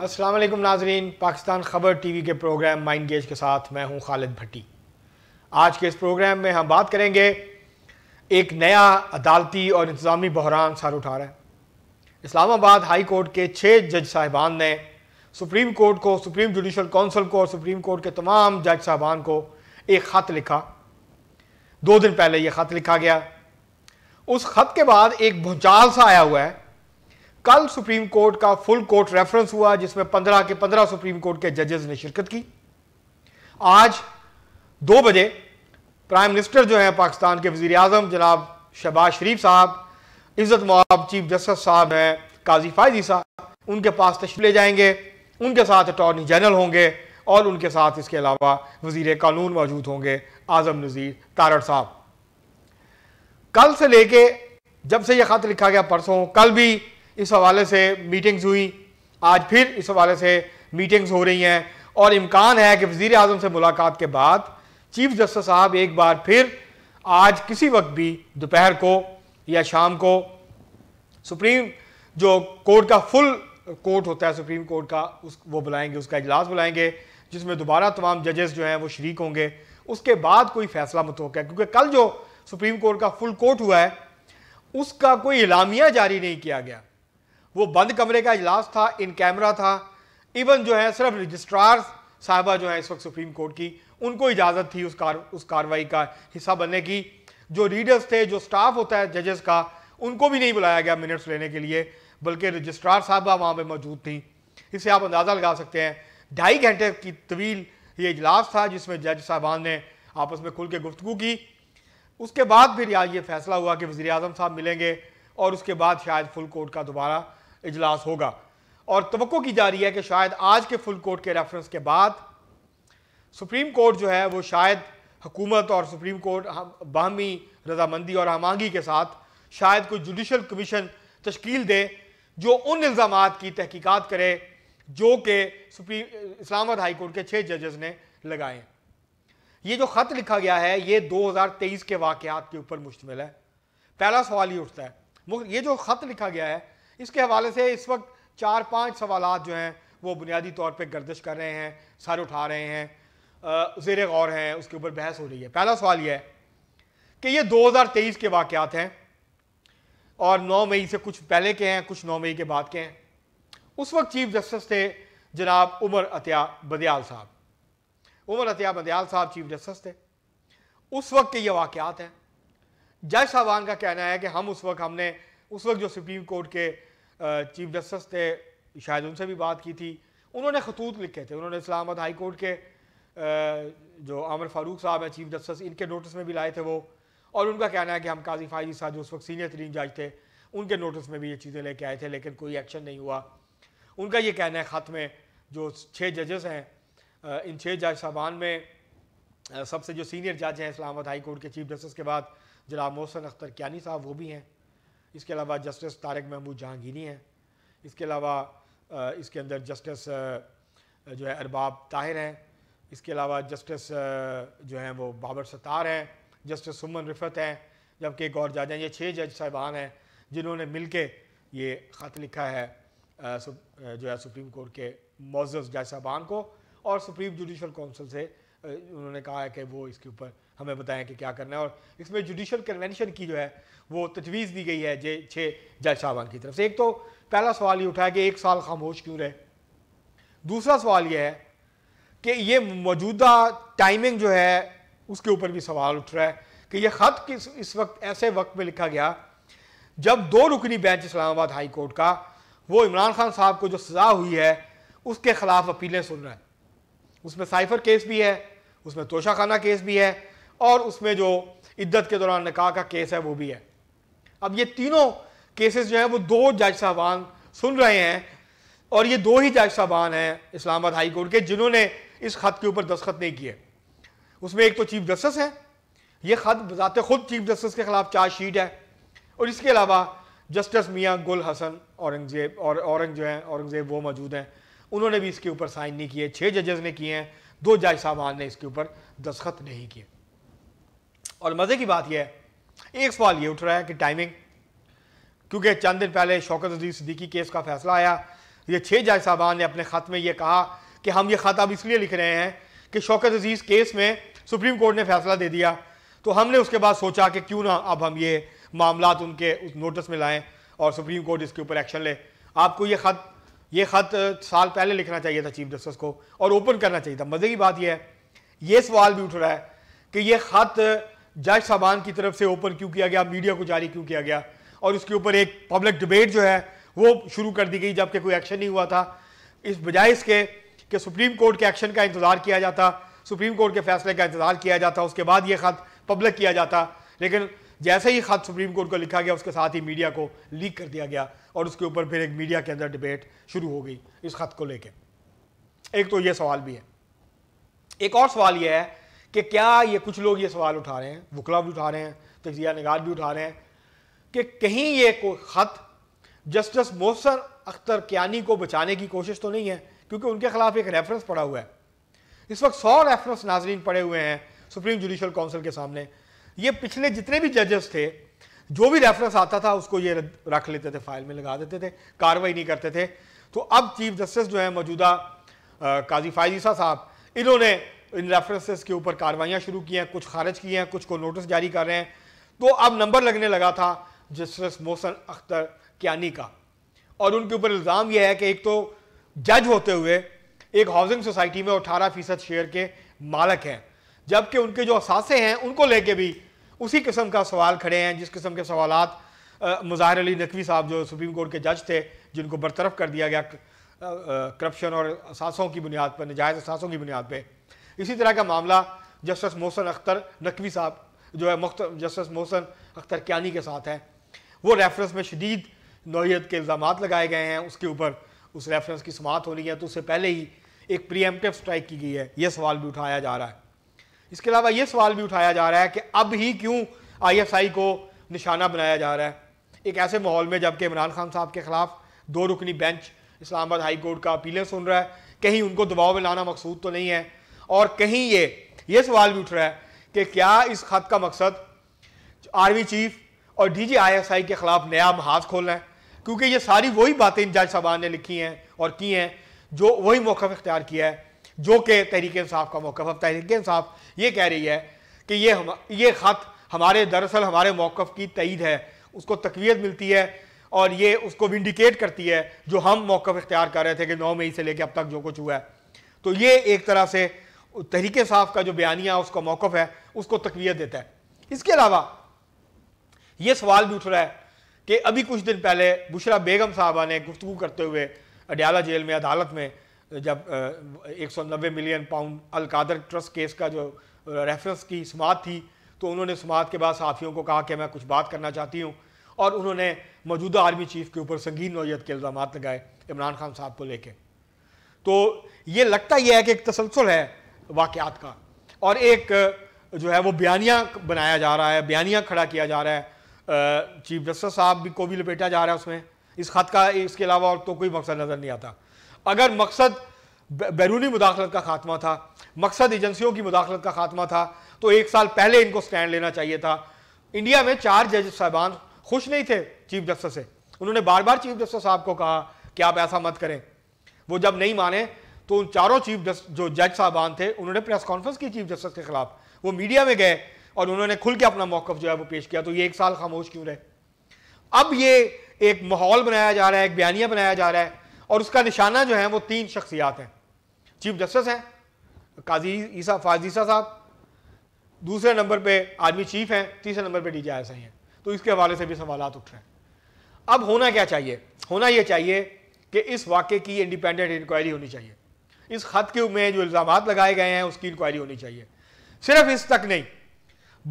वालेकुम नाजरीन पाकिस्तान ख़बर टीवी के प्रोग्राम माइंड गेज के साथ मैं हूं खालिद भट्टी आज के इस प्रोग्राम में हम बात करेंगे एक नया अदालती और इंतज़ामी बहरान सर उठा रहा है इस्लामाबाद हाई कोर्ट के छः जज साहिबान ने सुप्रीम कोर्ट को सुप्रीम जुडिशल काउंसिल को और सुप्रीम कोर्ट के तमाम जज साहिबान को एक ख़त लिखा दो दिन पहले ये ख़त लिखा गया उस ख़त के बाद एक भूचाल सा आया हुआ है कल सुप्रीम कोर्ट का फुल कोर्ट रेफरेंस हुआ जिसमें 15 के 15 सुप्रीम कोर्ट के जजेस ने शिरकत की आज दो बजे प्राइम मिनिस्टर जो हैं पाकिस्तान के वजीर आजम जनाब शहबाज शरीफ साहब इज़्ज़त मुआब चीफ जस्टिस साहब हैं काजी फायदी साहब उनके पास तशरीफ ले जाएंगे उनके साथ अटॉर्नी जनरल होंगे और उनके साथ इसके अलावा वजीर कानून मौजूद होंगे आजम नज़ीर तारड़ साहब कल से लेके जब से यह खत लिखा गया परसों कल भी इस हवाले से मीटिंग्स हुई आज फिर इस हवाले से मीटिंग्स हो रही हैं और इम्कान है कि वजीर अजम से मुलाकात के बाद चीफ जस्टिस साहब एक बार फिर आज किसी वक्त भी दोपहर को या शाम को सुप्रीम जो कोर्ट का फुल कोर्ट होता है सुप्रीम कोर्ट का उस वो बुलाएंगे उसका इजलास बुलाएंगे जिसमें दोबारा तमाम जजेस जो हैं वो शरीक होंगे उसके बाद कोई फैसला मुतव है क्योंकि कल जो सुप्रीम कोर्ट का फुल कोर्ट हुआ है उसका कोई इलामिया जारी नहीं किया गया वो बंद कमरे का इजलास था इन कैमरा था इवन जो है सिर्फ रजिस्ट्रार साहबा जो है इस वक्त सुप्रीम कोर्ट की उनको इजाज़त थी उस कार उस कार्रवाई का हिस्सा बनने की जो रीडर्स थे जो स्टाफ होता है जजेस का उनको भी नहीं बुलाया गया मिनट्स लेने के लिए बल्कि रजिस्ट्रार साहबा वहाँ पर मौजूद थी इसे आप अंदाज़ा लगा सकते हैं ढाई घंटे की तवील ये इजलास था जिसमें जज साहबान ने आपस में खुल के गुफ्तु की उसके बाद फिर आज ये फैसला हुआ कि वज़ी अजम साहब मिलेंगे और उसके बाद शायद फुल कोर्ट का दोबारा इजलास होगा और तो की जा रही है कि शायद आज के फुल कोर्ट के रेफरेंस के बाद सुप्रीम कोर्ट जो है वो शायद हुकूमत और सुप्रीम कोर्ट बाहमी रजामंदी और हमांगी के साथ शायद कोई जुडिशल कमीशन तश्कील दे जो उन इल्ज़ाम की तहकीकात करे जो कि सुप्रीम इस्लामाबाद हाई कोर्ट के छः जजेस ने लगाए ये जो ख़त लिखा गया है ये 2023 के वाक़ात के ऊपर मुश्तमिल है पहला सवाल ये उठता है ये जो ख़त लिखा गया है इसके हवाले से इस वक्त चार पाँच सवाल जो हैं वो बुनियादी तौर पर गर्दिश कर रहे हैं सर उठा रहे हैं जेर गौर हैं उसके ऊपर बहस हो रही है पहला सवाल यह है कि ये 2023 के वाक़ात हैं और 9 मई से कुछ पहले के हैं कुछ 9 मई के बाद के हैं उस वक्त चीफ जस्टिस थे जनाब उमर अतिया बदयाल साहब उमर अतिया बदयाल साहब चीफ जस्टिस थे उस वक्त के ये वाक़ात हैं जज साहबान का कहना है कि हम उस वक्त हमने उस वक्त जो सुप्रीम कोर्ट के चीफ जस्टिस थे शायद उनसे भी बात की थी उन्होंने खतूत लिखे थे उन्होंने इस्लामाबाद हाई कोर्ट के जो आमर फारूक साहब हैं चीफ जस्टिस इनके नोटिस में भी लाए थे वो और उनका कहना है कि हम काजी फाइजी साहब जो उस वक्त सीनियर तरीन जज थे उनके नोटिस में भी ये चीज़ें लेके आए थे लेकिन कोई एक्शन नहीं हुआ उनका ये कहना है ख़त में जो छः जजेस हैं इन छः जज साहबान में सबसे जो सीनियर जज हैं इस्लामाबाद हाई कोर्ट के चीफ जस्टिस के बाद जनाब मोहसन अख्तर क्यानी साहब वो भी हैं इसके अलावा जस्टिस तारक महमूद जहांगीरी हैं इसके अलावा इसके अंदर जस्टिस जो है अरबाब ताहिर हैं इसके अलावा जस्टिस जो हैं वो बाबर सतार हैं जस्टिस सुमन रिफत हैं जबकि एक और जज हैं ये छः जज साहबान हैं जिन्होंने मिल के ये ख़त लिखा है जो है सुप्रीम कोर्ट के मोज़ जज साहबान को और सुप्रीम जुडिशल काउंसिल से उन्होंने कहा है कि वो इसके ऊपर हमें बताएं कि क्या करना है और इसमें जुडिशल कन्वेंशन की जो है वो तजवीज़ दी गई है जे छः जज साहबान की तरफ से एक तो पहला सवाल ये उठाया कि एक साल खामोश क्यों रहे दूसरा सवाल यह है कि ये मौजूदा टाइमिंग जो है उसके ऊपर भी सवाल उठ रहा है कि यह ख़त किस इस वक्त ऐसे वक्त में लिखा गया जब दो रुकनी बेंच इस्लामाबाद हाई कोर्ट का वो इमरान खान साहब को जो सज़ा हुई है उसके ख़िलाफ़ अपीलें सुन रहे हैं उसमें साइफर केस भी है उसमें तोशाखाना केस भी है और उसमें जो इद्दत के दौरान निकाह का केस है वो भी है अब ये तीनों केसेस जो हैं वो दो जज साहबान सुन रहे हैं और ये दो ही जज साहबान हैं इस्लामाबाद हाई कोर्ट के जिन्होंने इस ख़त के ऊपर दस्खत नहीं किए उसमें एक तो चीफ जस्टिस है ये ख़त बजाते खुद चीफ जस्टिस के ख़िलाफ़ चार्जशीट है और इसके अलावा जस्टिस मियाँ गुल हसन औरंगजेब और औरंग जो हैं औरंगजेब वो मौजूद हैं उन्होंने भी इसके ऊपर साइन नहीं किए छः जजेस ने किए हैं दो जज साहबान ने इसके ऊपर दस्खत नहीं किए और मज़े की बात यह है एक सवाल ये उठ रहा है कि टाइमिंग क्योंकि चंद दिन पहले शौकत अजीज सिद्दीकी केस का फैसला आया ये छह जज साहबान ने अपने ख़त में यह कहा कि हम ये ख़त अब इसलिए लिख रहे हैं कि शौकत अजीज़ केस में सुप्रीम कोर्ट ने फैसला दे दिया तो हमने उसके बाद सोचा कि क्यों ना अब हम ये मामला उनके उस नोटिस में लाएं और सुप्रीम कोर्ट इसके ऊपर एक्शन ले आपको ये ख़त ये ख़त साल पहले लिखना चाहिए था चीफ जस्टिस को और ओपन करना चाहिए था मज़े की बात यह है ये सवाल भी उठ रहा है कि ये ख़त जज साहबान की तरफ से ओपन क्यों किया गया मीडिया को जारी क्यों किया गया और उसके ऊपर एक पब्लिक डिबेट जो है वो शुरू कर दी गई जबकि कोई एक्शन नहीं हुआ था इस बजाय इसके कि सुप्रीम कोर्ट के एक्शन का इंतज़ार किया जाता सुप्रीम कोर्ट के फैसले का इंतज़ार किया जाता उसके बाद ये ख़त पब्लिक किया जाता लेकिन जैसे ही खत सुप्रीम कोर्ट को लिखा गया उसके साथ ही मीडिया को लीक कर दिया गया और उसके ऊपर फिर एक मीडिया के अंदर डिबेट शुरू हो गई इस खत को लेकर एक तो यह सवाल भी है एक और सवाल यह है कि क्या ये कुछ लोग ये सवाल उठा रहे हैं वकला भी उठा रहे हैं तजिया नगार भी उठा रहे हैं कि कहीं ये को ख़त जस्टिस मोहसर अख्तर क्यानी को बचाने की कोशिश तो नहीं है क्योंकि उनके खिलाफ एक रेफरेंस पड़ा हुआ है इस वक्त सौ रेफरेंस नाजरीन पड़े हुए हैं सुप्रीम जुडिशल काउंसिल के सामने ये पिछले जितने भी जजेस थे जो भी रेफरेंस आता था उसको ये रख लेते थे फाइल में लगा देते थे कार्रवाई नहीं करते थे तो अब चीफ जस्टिस जो है मौजूदा काजी फायजीसा साहब इन्होंने इन रेफरेंसेस के ऊपर कार्रवाइयाँ शुरू की हैं कुछ खारिज की हैं कुछ को नोटिस जारी कर रहे हैं तो अब नंबर लगने लगा था जस्टिस मोहसन अख्तर क्यानी का और उनके ऊपर इल्ज़ाम यह है कि एक तो जज होते हुए एक हाउसिंग सोसाइटी में अठारह फीसद शेयर के मालक हैं जबकि उनके जो असासे हैं उनको लेके भी उसी किस्म का सवाल खड़े हैं जिस किस्म के सवाल मुजाहिर अली नकवी साहब जो सुप्रीम कोर्ट के जज थे जिनको बरतरफ कर दिया गया करप्शन और असासों की बुनियाद पर नजायज़ असासों की बुनियाद पर इसी तरह का मामला जस्टिस मोहसन अख्तर नकवी साहब जो है मुख्त जस्टिस मोहसन अख्तर क्यानी के साथ हैं वो रेफरेंस में शदीद नौीयत के इल्ज़ाम लगाए गए हैं उसके ऊपर उस रेफरेंस की समात होनी है तो उससे पहले ही एक प्रियमटिव स्ट्राइक की गई है ये सवाल भी उठाया जा रहा है इसके अलावा ये सवाल भी उठाया जा रहा है कि अब ही क्यों आई को निशाना बनाया जा रहा है एक ऐसे माहौल में जबकि इमरान खान साहब के खिलाफ दो रुकनी बेंच इस्लामाबाद हाई कोर्ट का अपीलें सुन रहा है कहीं उनको दबाव में लाना मकसूद तो नहीं है और कहीं ये ये सवाल भी उठ रहा है कि क्या इस खत का मकसद आर्मी चीफ और D G I S I के खिलाफ नया महाज खोलना है क्योंकि ये सारी वही बातें इन जज साहबान ने लिखी हैं और की हैं जो वही मौक़ इख्तियार किया है जो कि तहरीक इंसाफ का मौक़ अब तहरीक इंसाफ ये कह रही है कि ये हम ये ख़त हमारे दरअसल हमारे मौक़ की तईद है उसको तकवीत मिलती है और ये उसको इंडिकेट करती है जो हम मौक़ इख्तियार कर रहे थे कि नौ मई से लेकर अब तक जो कुछ हुआ है तो ये एक तरह से तहरीक साफ का जो बयानिया उसका मौकफ़ है उसको तकवीत देता है इसके अलावा यह सवाल भी उठ रहा है कि अभी कुछ दिन पहले बुशरा बेगम साहबा ने गुफ्तु करते हुए अडयाला जेल में अदालत में जब एक सौ नब्बे million pound Al-Qadir trust case का जो रेफरेंस की समात थी तो उन्होंने समात के बाद साफियों को कहा कि मैं कुछ बात करना चाहती हूँ और उन्होंने मौजूदा आर्मी चीफ के ऊपर संगीन नौीयत के इल्ज़ाम लगाए इमरान खान साहब को लेके तो ये लगता यह है कि एक तसलसल है वाक़ात का और एक जो है वो बयानिया बनाया जा रहा है बयानिया खड़ा किया जा रहा है चीफ जस्टिस साहब भी को भी लपेटा जा रहा है उसमें इस ख़त का इसके अलावा और तो कोई मकसद नज़र नहीं आता अगर मकसद बैरूनी मुदाखलत का खात्मा था मकसद एजेंसियों की मुदाखलत का खात्मा था तो एक साल पहले इनको स्टैंड लेना चाहिए था इंडिया में चार जज साहबान खुश नहीं थे चीफ जस्टिस से उन्होंने बार बार चीफ जस्टिस साहब को कहा कि आप ऐसा मत करें वो जब नहीं माने तो उन चारों चीफ जस्ट जो जज साहबान थे उन्होंने प्रेस कॉन्फ्रेंस की चीफ जस्टिस के खिलाफ वो मीडिया में गए और उन्होंने खुल के अपना मौकफ जो है वो पेश किया तो ये एक साल खामोश क्यों रहे अब ये एक माहौल बनाया जा रहा है एक बयानिया बनाया जा रहा है और उसका निशाना जो है वो तीन शख्सियात हैं चीफ जस्टिस हैं काजी ईसा फाजीसा साहब दूसरे नंबर पर आर्मी चीफ हैं तीसरे नंबर पर डी जी आई हैं तो इसके हवाले से भी सवाल उठ रहे हैं अब होना क्या चाहिए होना यह चाहिए कि इस वाक्य की इंडिपेंडेंट इंक्वायरी होनी चाहिए इस खत के में जो इल्ज़ाम लगाए गए हैं उसकी इंक्वायरी होनी चाहिए सिर्फ इस तक नहीं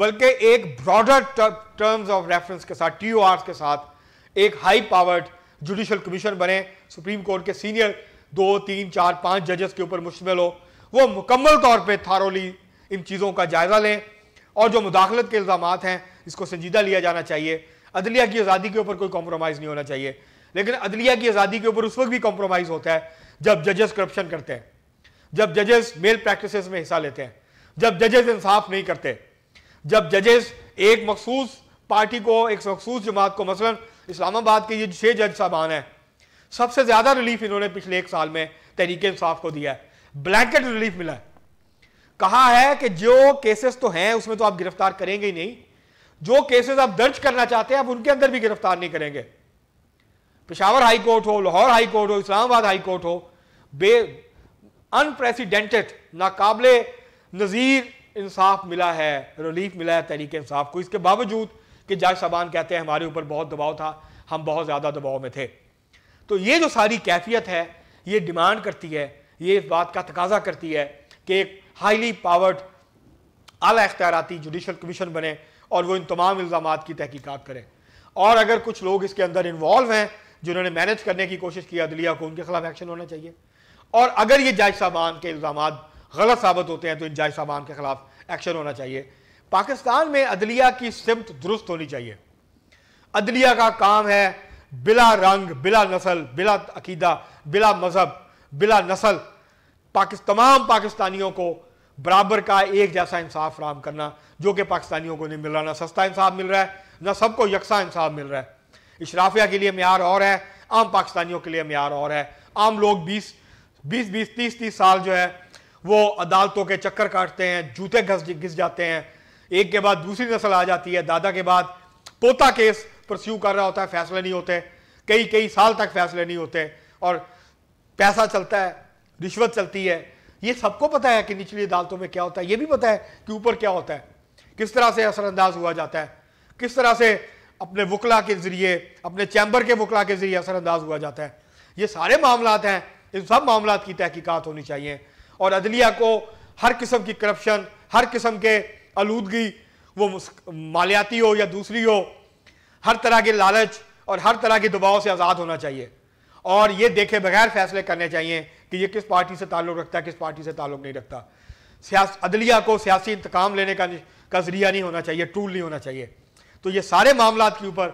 बल्कि एक ब्रॉडर टर्म्स ऑफ रेफरेंस के साथ टी के साथ एक हाई पावर्ड जुडिशल कमीशन बने सुप्रीम कोर्ट के सीनियर दो तीन चार पांच जजेस के ऊपर मुश्तमिल हो वो मुकम्मल तौर पर थारोली इन चीज़ों का जायज़ा लें और जो मुदाखलत के इल्ज़ाम हैं इसको संजीदा लिया जाना चाहिए अदलिया की आज़ादी के ऊपर कोई कॉम्प्रोमाइज़ नहीं होना चाहिए लेकिन अदलिया की आज़ादी के ऊपर उस वक्त भी कॉम्प्रोमाइज़ होता है जब जजेस करप्शन करते हैं जब जजेस मेल प्रैक्टिसेस में हिस्सा लेते हैं जब जजेस इंसाफ नहीं करते जब जजेस एक मखसूस पार्टी को एक मखसूस जमात को मसलन इस्लामाबाद के ये छह जज साहबान हैं सबसे ज़्यादा रिलीफ इन्होंने पिछले एक साल में तहरीक इंसाफ को दिया है ब्लैंकेट रिलीफ मिला है कहा है कि जो केसेस तो हैं उसमें तो आप गिरफ्तार करेंगे ही नहीं जो केसेस आप दर्ज करना चाहते हैं आप उनके अंदर भी गिरफ्तार नहीं करेंगे पिशावर हाई कोर्ट हो लाहौर हाई कोर्ट हो इस्लामाबाद हाई कोर्ट हो बे अनप्रेसिडेंटेड नाकबले नज़ीर इंसाफ मिला है रिलीफ मिला है तहरीक इंसाफ को इसके बावजूद कि जाय साबान कहते हैं हमारे ऊपर बहुत दबाव था हम बहुत ज़्यादा दबाव में थे तो ये जो सारी कैफियत है ये डिमांड करती है ये इस बात का तकाजा करती है कि एक हाईली पावर्ड अला इख्तियारती जुडिशल कमीशन बने और वो इन तमाम इल्ज़ाम की तहकीकत करें और अगर कुछ लोग इसके अंदर इन्वॉल्व हैं जिन्होंने मैनेज करने की कोशिश की अदलिया को उनके खिलाफ एक्शन होना चाहिए और अगर ये जायज साहबान के इल्ज़ाम गलत साबित होते हैं तो इन जायज साहबान के खिलाफ एक्शन होना चाहिए पाकिस्तान में अदलिया की सिमत दुरुस्त होनी चाहिए अदलिया का काम है बिला रंग बिला नसल बिला अकीदा बिला मज़हब बिला नसल पाकिस् तमाम पाकिस्तानियों को बराबर का एक जैसा इंसाफ फ्राहम करना जो कि पाकिस्तानियों को नहीं मिल रहा ना सस्ता इंसाफ मिल रहा है ना सबको यकसा इंसाफ मिल रहा है इशराफिया के लिए मैार और है आम पाकिस्तानियों के लिए मैार और है आम लोग बीस बीस बीस तीस तीस साल जो है वो अदालतों के चक्कर काटते हैं जूते घस घिस जाते हैं एक के बाद दूसरी नस्ल आ जाती है दादा के बाद पोता केस परस्यू कर रहा होता है फैसले नहीं होते कई कई साल तक फैसले नहीं होते और पैसा चलता है रिश्वत चलती है ये सबको पता है कि निचली अदालतों में क्या होता है ये भी पता है कि ऊपर क्या होता है किस तरह से असरअंदाज हुआ जाता है किस तरह से अपने वकला के ज़रिए अपने चैम्बर के वकला के ज़रिए असरअंदाज हुआ जाता है ये सारे मामला हैं इन सब मामला की तहकीकत होनी चाहिए और अदलिया को हर किस्म की करप्शन हर किस्म के आलूदगी वो मालियाती हो या दूसरी हो हर तरह के लालच और हर तरह के दबाव से आज़ाद होना चाहिए और ये देखे बगैर फैसले करने चाहिए कि ये किस पार्टी से ताल्लुक़ रखता है किस पार्टी से ताल्लुक़ नहीं रखता अदलिया को सियासी इंतकाम लेने का का जरिया नहीं होना चाहिए टूल नहीं होना चाहिए तो ये सारे मामला के ऊपर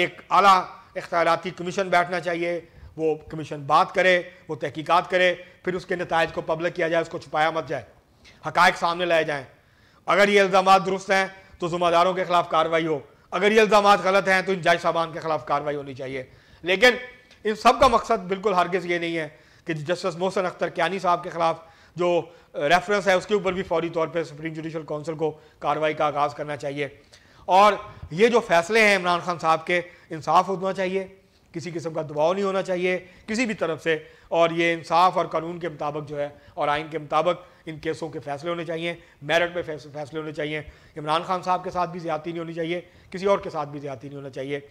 एक आला इख्तियारती कमीशन बैठना चाहिए वो कमीशन बात करे वो तहकीकात करे फिर उसके नतज को पब्लिक किया जाए उसको छुपाया मत जाए हकायक सामने लाए जाएँ अगर ये इल्ज़ाम दुरुस्त हैं तो ज़ुम्मेदारों के ख़िलाफ़ कार्रवाई हो अगर ये इल्ज़ाम गलत हैं तो इन जायज साहबान के ख़िलाफ़ कार्रवाई होनी चाहिए लेकिन इन सब का मकसद बिल्कुल हरगज़ ये नहीं है कि जस्टिस मोहसन अख्तर क्यानी साहब के ख़िलाफ़ जो रेफरेंस है उसके ऊपर भी फौरी तौर पर सुप्रीम जुडिशल काउंसिल को कार्रवाई का आगाज़ करना चाहिए और ये जो फैसले हैं इमरान खान साहब के इंसाफ होना चाहिए किसी किस्म का दबाव नहीं होना चाहिए किसी भी तरफ से और ये इंसाफ और कानून के मुताबिक जो है और आइन के मुताबिक इन केसों के फैसले होने चाहिए मेरिट पे फैसले होने चाहिए इमरान खान साहब के साथ भी ज़्यादा नहीं होनी चाहिए किसी और के साथ भी ज़्यादा नहीं होना चाहिए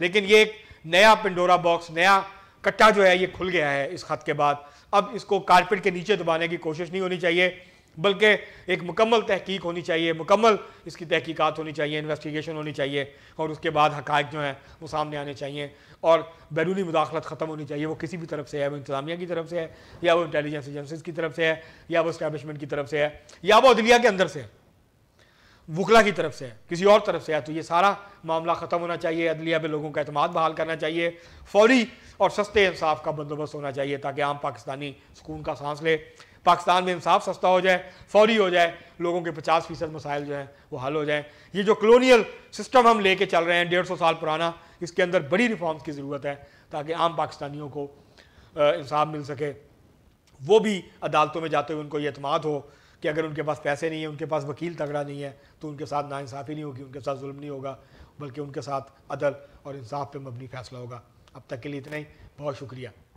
लेकिन ये एक नया पिंडोरा बॉक्स नया कट्टा जो है ये खुल गया है इस खत के बाद अब इसको कारपेट के नीचे दबाने की कोशिश नहीं होनी चाहिए बल्कि एक मुकम्मल तहकीक होनी चाहिए मुकम्मल इसकी तहकीकात होनी चाहिए इन्वेस्टिगेशन होनी चाहिए और उसके बाद हकायक जो हैं वो सामने आने चाहिए और बैरूनी मुदाखलत ख़त्म होनी चाहिए वो किसी भी तरफ से है वो इंतजामिया की तरफ से है या वो इंटेलिजेंस एजेंसीज की तरफ से है या वो इस्टेबलिशमेंट की तरफ से है या वो अदलिया के अंदर से है वकला की तरफ से है किसी और तरफ से है तो ये सारा मामला ख़त्म होना चाहिए अदलिया पर लोगों का अतमाद बहाल करना चाहिए फौरी और सस्ते इंसाफ का बंदोबस्त होना चाहिए ताकि आम पाकिस्तानी सुकून का सांस ले पाकिस्तान में इंसाफ सस्ता हो जाए फौरी हो जाए लोगों के पचास फीसद मसाइल जो हैं वो हल हो जाए ये जो कलोनियल सिस्टम हम लेके चल रहे हैं डेढ़ सौ साल पुराना इसके अंदर बड़ी रिफॉर्म्स की ज़रूरत है ताकि आम पाकिस्तानियों को इंसाफ मिल सके वो भी अदालतों में जाते हुए उनको ये अतमाद हो कि अगर उनके पास पैसे नहीं है उनके पास वकील तगड़ा नहीं है तो उनके साथ नाानसाफ़ी नहीं होगी उनके साथ जुल्म नहीं होगा बल्कि उनके साथ अदल और इंसाफ पर मबनी फैसला होगा अब तक के लिए इतना ही बहुत शुक्रिया